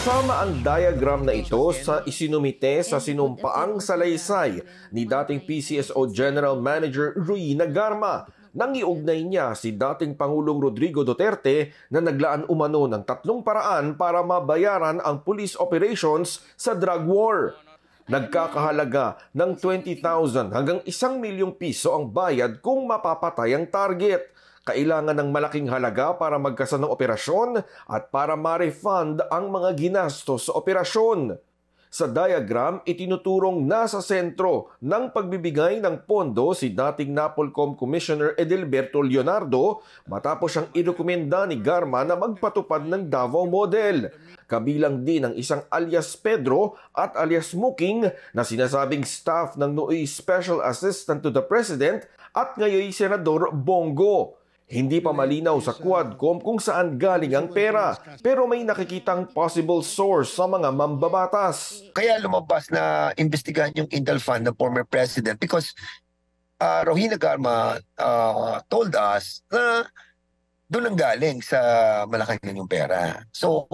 Sama ang diagram na ito sa isinumite sa sinumpaang salaysay ni dating PCSO General Manager Rui Nagarma nang iugnay niya si dating Pangulong Rodrigo Duterte na naglaan umano ng tatlong paraan para mabayaran ang police operations sa drug war. Nagkakahalaga ng 20,000 hanggang 1 milyong piso ang bayad kung mapapatay ang target kailangan ng malaking halaga para magkasan ng operasyon at para ma-refund ang mga ginastos sa operasyon. Sa diagram, itinuturong nasa sentro ng pagbibigay ng pondo si dating Napolcom Commissioner Edelberto Leonardo matapos siyang irekomenda ni Garma na magpatupad ng Davao Model. Kabilang din ang isang alias Pedro at alias Muking na sinasabing staff ng Nui Special Assistant to the President at ngayon Senador Bongo. Hindi pa malinaw sa Quadcom kung saan galing ang pera, pero may nakikitang possible source sa mga mambabatas. Kaya lumabas na investigahan yung Intel Fund ng former president because uh, Rohina Garma uh, told us na doon ang galing sa Malacanang yung pera. So,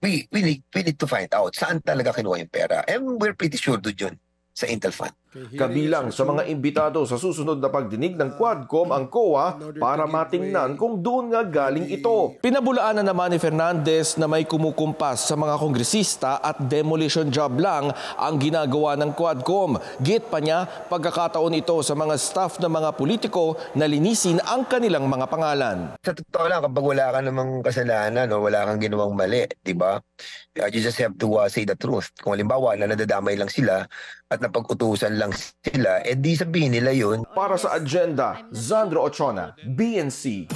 we, we, need, we need to find out saan talaga kinuha yung pera. And we're pretty sure doon yun sa Intel Fund. Kabilang sa mga imbitado sa susunod na pagdinig ng Quadcom ang COA para matingnan kung doon nga galing ito. Pinabulaan na naman ni Fernandez na may kumukumpas sa mga kongresista at demolition job lang ang ginagawa ng Quadcom. Git pa niya pagkakataon ito sa mga staff ng mga politiko na linisin ang kanilang mga pangalan. Sa totoo lang, kapag wala ka namang kasalanan no, wala kang ginawang mali, di ba? You just have to uh, say the truth. Kung halimbawa na nadadamay lang sila at napag-utusan lang sila, eh di sabihin nila yun. Para sa agenda, Zandro Ochona, BNC.